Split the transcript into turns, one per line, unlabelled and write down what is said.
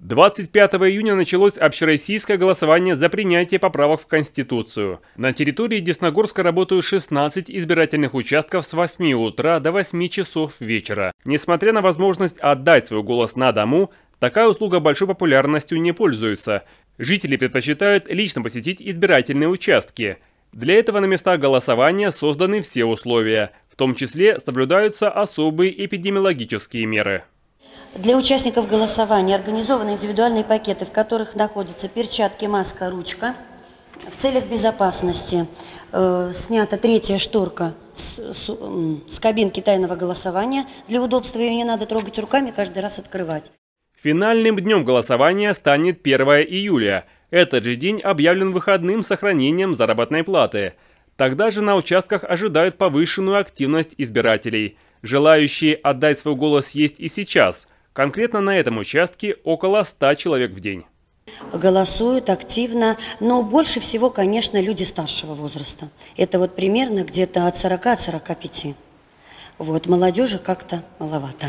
25 июня началось общероссийское голосование за принятие поправок в Конституцию. На территории Десногорска работают 16 избирательных участков с 8 утра до 8 часов вечера. Несмотря на возможность отдать свой голос на дому, такая услуга большой популярностью не пользуется. Жители предпочитают лично посетить избирательные участки. Для этого на местах голосования созданы все условия, в том числе соблюдаются особые эпидемиологические меры.
Для участников голосования организованы индивидуальные пакеты, в которых находятся перчатки, маска, ручка. В целях безопасности э, снята третья шторка с, с, с кабинки тайного голосования. Для удобства ее не надо трогать руками, каждый раз открывать.
Финальным днем голосования станет 1 июля. Этот же день объявлен выходным с сохранением заработной платы. Тогда же на участках ожидают повышенную активность избирателей. Желающие отдать свой голос есть и сейчас – Конкретно на этом участке около 100 человек в день.
Голосуют активно, но больше всего, конечно, люди старшего возраста. Это вот примерно где-то от 40-45. Вот, молодежи как-то маловато.